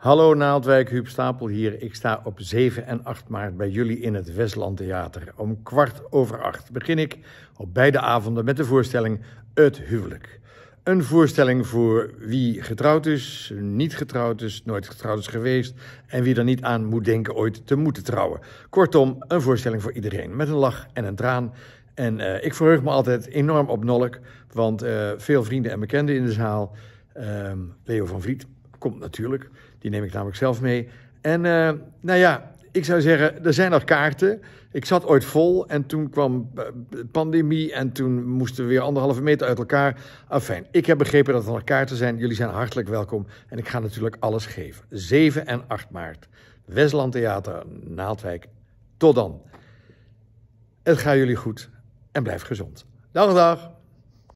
Hallo Naaldwijk, Huub Stapel hier. Ik sta op 7 en 8 maart bij jullie in het Westland Theater. Om kwart over acht begin ik op beide avonden met de voorstelling Het Huwelijk. Een voorstelling voor wie getrouwd is, niet getrouwd is, nooit getrouwd is geweest en wie er niet aan moet denken ooit te moeten trouwen. Kortom, een voorstelling voor iedereen met een lach en een traan. En eh, ik verheug me altijd enorm op Nolk, want eh, veel vrienden en bekenden in de zaal. Uh, Leo van Vliet, Komt natuurlijk, die neem ik namelijk zelf mee. En eh, nou ja, ik zou zeggen, er zijn nog kaarten. Ik zat ooit vol en toen kwam eh, pandemie en toen moesten we weer anderhalve meter uit elkaar. Afijn, ik heb begrepen dat er nog kaarten zijn. Jullie zijn hartelijk welkom en ik ga natuurlijk alles geven. 7 en 8 maart, Westland Theater, Naaldwijk. Tot dan. Het gaat jullie goed en blijf gezond. Dag, dag.